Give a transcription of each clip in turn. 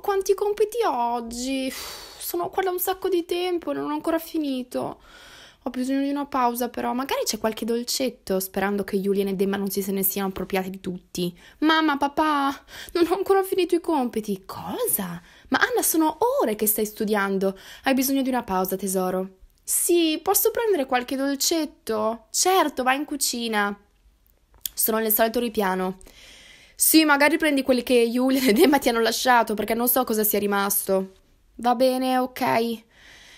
quanti compiti oggi? Sono qua da un sacco di tempo, non ho ancora finito. Ho bisogno di una pausa però, magari c'è qualche dolcetto, sperando che Julian e Emma non si se ne siano appropriati di tutti. Mamma, papà, non ho ancora finito i compiti. Cosa? Ma Anna, sono ore che stai studiando. Hai bisogno di una pausa, tesoro. Sì, posso prendere qualche dolcetto? Certo, vai in cucina. Sono nel solito ripiano. Sì, magari prendi quelli che Giulia ed Emma ti hanno lasciato, perché non so cosa sia rimasto. Va bene, ok.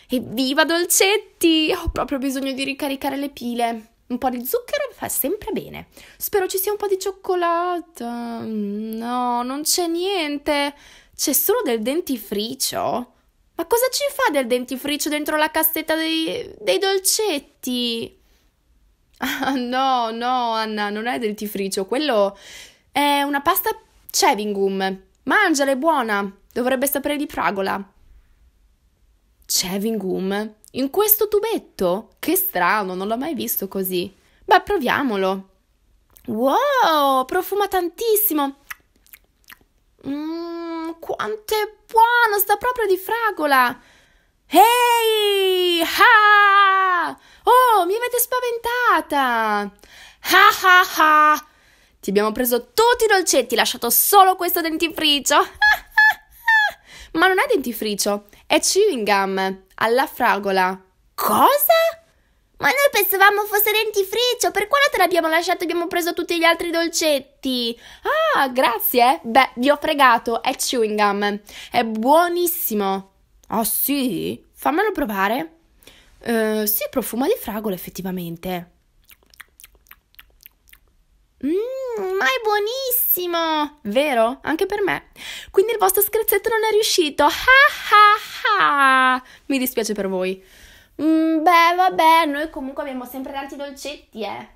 Evviva dolcetti! Ho proprio bisogno di ricaricare le pile. Un po' di zucchero fa sempre bene. Spero ci sia un po' di cioccolata. Mm, no, non c'è niente. C'è solo del dentifricio. Ma cosa ci fa del dentifricio dentro la cassetta dei, dei dolcetti? Ah, no, no, Anna, non è dentifricio. Quello è una pasta Cevingum. Mangiala, è buona! Dovrebbe sapere di fragola. Cevingum? In questo tubetto? Che strano, non l'ho mai visto così. Beh, proviamolo. Wow, profuma tantissimo. Mmm, quanto è buono, sta proprio di fragola. Ehi! Hey! Ah! Oh, mi avete spaventata! Ha ha ha! Ti abbiamo preso tutti i dolcetti, lasciato solo questo dentifricio. Ma non è dentifricio, è chewing gum alla fragola. Cosa? Ma noi pensavamo fosse dentifricio, per quale te l'abbiamo lasciato e abbiamo preso tutti gli altri dolcetti? Ah, grazie. Beh, vi ho fregato, è chewing gum. È buonissimo. Ah, oh, sì? Fammelo provare. Uh, sì, profuma di fragola effettivamente. Mmm. Mm, ma è buonissimo! Vero? Anche per me. Quindi il vostro scherzetto non è riuscito. Ha ha ha! Mi dispiace per voi. Mm, beh, vabbè, noi comunque abbiamo sempre tanti dolcetti, eh.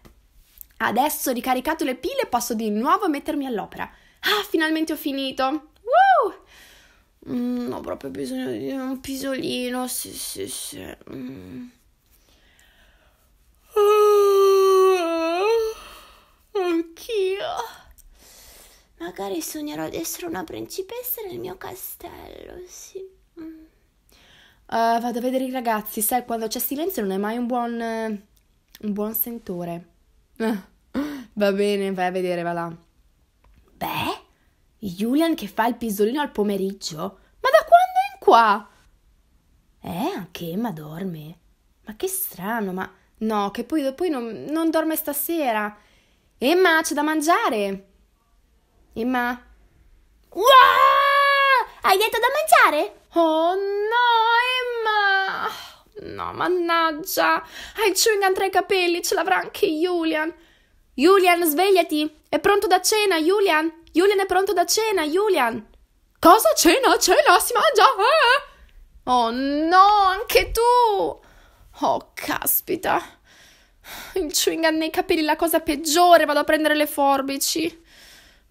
Adesso ricaricato le pile posso di nuovo mettermi all'opera. Ah, finalmente ho finito. Woo! Mm, ho proprio bisogno di un pisolino, sì, sì, sì. Mm. magari sognerò di essere una principessa nel mio castello, sì. Uh, vado a vedere i ragazzi, sai, quando c'è silenzio non è mai un buon, uh, un buon sentore. va bene, vai a vedere, va là. Beh, Julian che fa il pisolino al pomeriggio? Ma da quando è in qua? Eh, anche Emma dorme. Ma che strano, ma... No, che poi, poi non, non dorme stasera. Emma, c'è da mangiare. Emma. Wow! Hai detto da mangiare? Oh no, Emma! No, mannaggia! Hai chewing-gum tra i capelli, ce l'avrà anche Julian. Julian, svegliati! È pronto da cena, Julian! Julian è pronto da cena, Julian! Cosa cena? Cena? Si mangia? Eh? Oh no, anche tu! Oh, caspita! Il chewing gum nei capelli è la cosa peggiore, vado a prendere le forbici.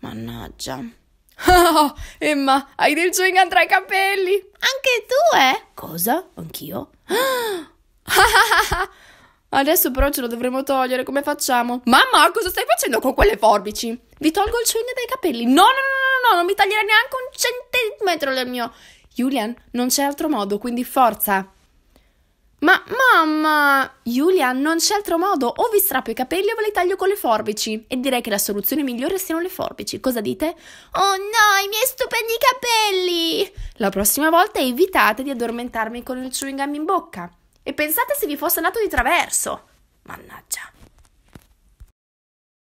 Mannaggia. Oh, Emma, hai del chewing tra i capelli! Anche tu, eh? Cosa? Anch'io? Adesso però ce lo dovremo togliere, come facciamo? Mamma, cosa stai facendo con quelle forbici? Vi tolgo il chewing dai capelli. No, no, no, no, no, non mi taglierà neanche un centimetro del mio. Julian, non c'è altro modo, quindi forza. Ma mamma! Giulia, non c'è altro modo. O vi strappo i capelli o ve li taglio con le forbici. E direi che la soluzione migliore siano le forbici. Cosa dite? Oh no, i miei stupendi capelli! La prossima volta evitate di addormentarmi con il chewing gum in bocca. E pensate se vi fosse andato di traverso. Mannaggia.